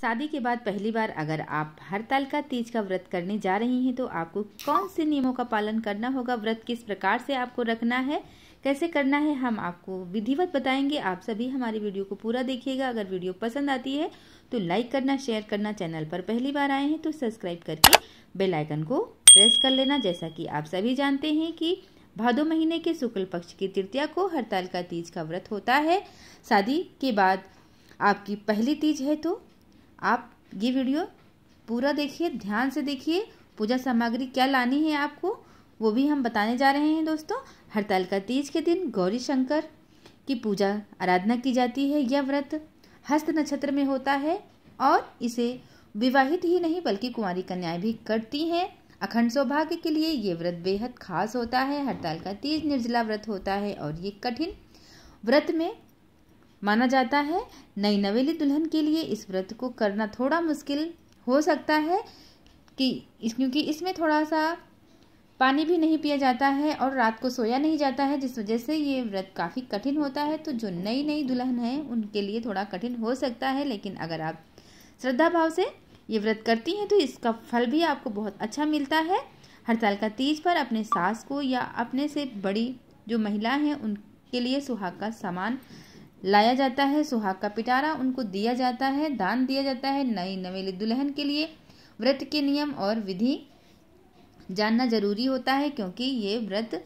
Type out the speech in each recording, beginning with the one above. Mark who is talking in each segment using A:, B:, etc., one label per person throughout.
A: शादी के बाद पहली बार अगर आप हड़ताल का तीज का व्रत करने जा रही हैं तो आपको कौन से नियमों का पालन करना होगा व्रत किस प्रकार से आपको रखना है कैसे करना है हम आपको विधिवत बताएंगे आप सभी हमारी वीडियो को पूरा देखिएगा अगर वीडियो पसंद आती है तो लाइक करना शेयर करना चैनल पर पहली बार आए हैं तो सब्सक्राइब करके बेल आइकन को प्रेस कर लेना जैसा कि आप सभी जानते हैं कि भादो महीने के शुक्ल पक्ष की तृतीया को हड़ताल का तीज का व्रत होता है शादी के बाद आपकी पहली तीज है तो आप ये वीडियो पूरा देखिए ध्यान से देखिए पूजा सामग्री क्या लानी है आपको वो भी हम बताने जा रहे हैं दोस्तों हड़ताल का तीज के दिन गौरी शंकर की पूजा आराधना की जाती है यह व्रत हस्त नक्षत्र में होता है और इसे विवाहित ही नहीं बल्कि कुमारी कन्याएं भी करती हैं अखंड सौभाग्य के लिए ये व्रत बेहद खास होता है हड़ताल का तीज निर्जला व्रत होता है और ये कठिन व्रत में माना जाता है नई नवेली दुल्हन के लिए इस व्रत को करना थोड़ा मुश्किल हो सकता है कि इस क्योंकि इसमें थोड़ा सा पानी भी नहीं पिया जाता है और रात को सोया नहीं जाता है जिस वजह से ये व्रत काफ़ी कठिन होता है तो जो नई नई दुल्हन है उनके लिए थोड़ा कठिन हो सकता है लेकिन अगर आप श्रद्धा भाव से ये व्रत करती हैं तो इसका फल भी आपको बहुत अच्छा मिलता है हर साल का तीज पर अपने सास को या अपने से बड़ी जो महिला हैं उनके लिए सुहाग का सामान लाया जाता है सुहाग का पिटारा उनको दिया जाता है दान दिया जाता है नई नवेली दुल्हन के लिए व्रत के नियम और विधि जानना जरूरी होता है क्योंकि ये व्रत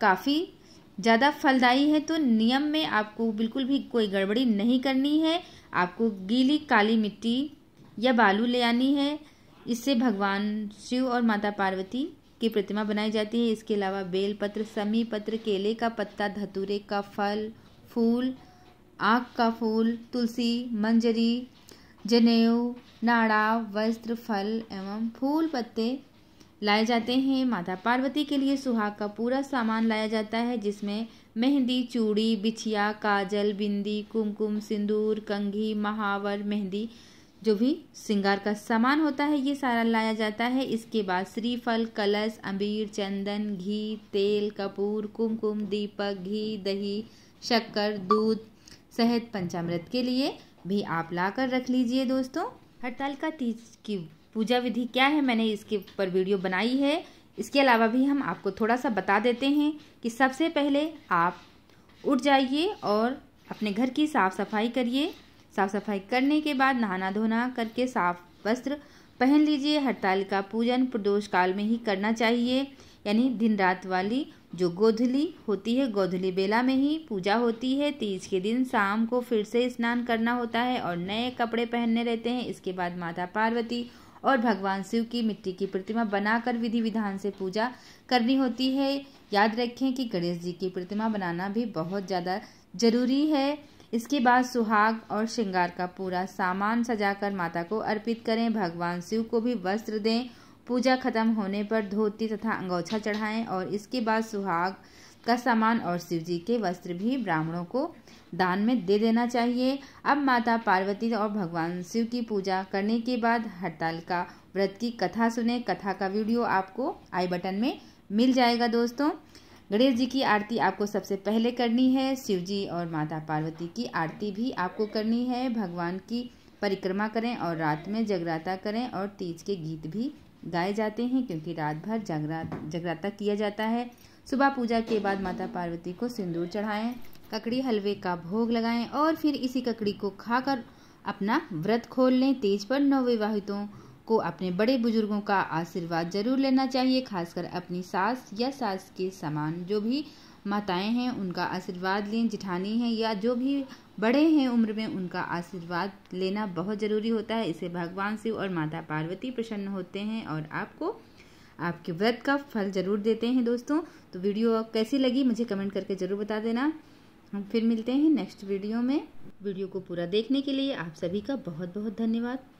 A: काफ़ी ज़्यादा फलदायी है तो नियम में आपको बिल्कुल भी कोई गड़बड़ी नहीं करनी है आपको गीली काली मिट्टी या बालू ले आनी है इससे भगवान शिव और माता पार्वती की प्रतिमा बनाई जाती है इसके अलावा बेल पत्र समी पत्र केले का पत्ता धतूरे का फल फूल आँख का फूल तुलसी मंजरी जनेऊ नाड़ा वस्त्र फल एवं फूल पत्ते लाए जाते हैं माता पार्वती के लिए सुहाग का पूरा सामान लाया जाता है जिसमें मेहंदी चूड़ी बिछिया काजल बिंदी कुमकुम सिंदूर कंघी महावर मेहंदी जो भी श्रृंगार का सामान होता है ये सारा लाया जाता है इसके बाद श्रीफल कलश अमीर चंदन घी तेल कपूर कुमकुम दीपक घी दही शक्कर दूध शहद पंचामृत के लिए भी आप ला कर रख लीजिए दोस्तों हड़ताल का तीज की पूजा विधि क्या है मैंने इसके ऊपर वीडियो बनाई है इसके अलावा भी हम आपको थोड़ा सा बता देते हैं कि सबसे पहले आप उठ जाइए और अपने घर की साफ़ सफाई करिए साफ़ सफाई करने के बाद नहाना धोना करके साफ वस्त्र पहन लीजिए हड़ताल का पूजन प्रदोष काल में ही करना चाहिए यानी दिन रात वाली जो गोधली होती है गोधली बेला में ही पूजा होती है तीज के दिन शाम को फिर से स्नान करना होता है और नए कपड़े पहनने रहते हैं इसके बाद माता पार्वती और भगवान शिव की मिट्टी की प्रतिमा बनाकर विधि विधान से पूजा करनी होती है याद रखें कि गणेश जी की प्रतिमा बनाना भी बहुत ज़्यादा जरूरी है इसके बाद सुहाग और श्रृंगार का पूरा सामान सजाकर माता को अर्पित करें भगवान शिव को भी वस्त्र दें पूजा खत्म होने पर धोती तथा अंगोछा चढ़ाएं और इसके बाद सुहाग का सामान और शिव जी के वस्त्र भी ब्राह्मणों को दान में दे देना चाहिए अब माता पार्वती और भगवान शिव की पूजा करने के बाद हड़ताल का व्रत की कथा सुने कथा का वीडियो आपको आई बटन में मिल जाएगा दोस्तों गणेश जी की आरती आपको सबसे पहले करनी है शिव जी और माता पार्वती की आरती भी आपको करनी है भगवान की परिक्रमा करें और रात में जगराता करें और तीज के गीत भी गाए जाते हैं क्योंकि रात भर जगरा जगराता किया जाता है सुबह पूजा के बाद माता पार्वती को सिंदूर चढ़ाएं ककड़ी हलवे का भोग लगाएं और फिर इसी ककड़ी को खाकर अपना व्रत खोल लें तेज पर नवविवाहितों को अपने बड़े बुजुर्गों का आशीर्वाद जरूर लेना चाहिए खासकर अपनी सास या सास के समान जो भी माताएं हैं उनका आशीर्वाद लें जिठानी हैं या जो भी बड़े हैं उम्र में उनका आशीर्वाद लेना बहुत ज़रूरी होता है इससे भगवान शिव और माता पार्वती प्रसन्न होते हैं और आपको आपके व्रत का फल ज़रूर देते हैं दोस्तों तो वीडियो कैसी लगी मुझे कमेंट करके ज़रूर बता देना हम फिर मिलते हैं नेक्स्ट वीडियो में वीडियो को पूरा देखने के लिए आप सभी का बहुत बहुत धन्यवाद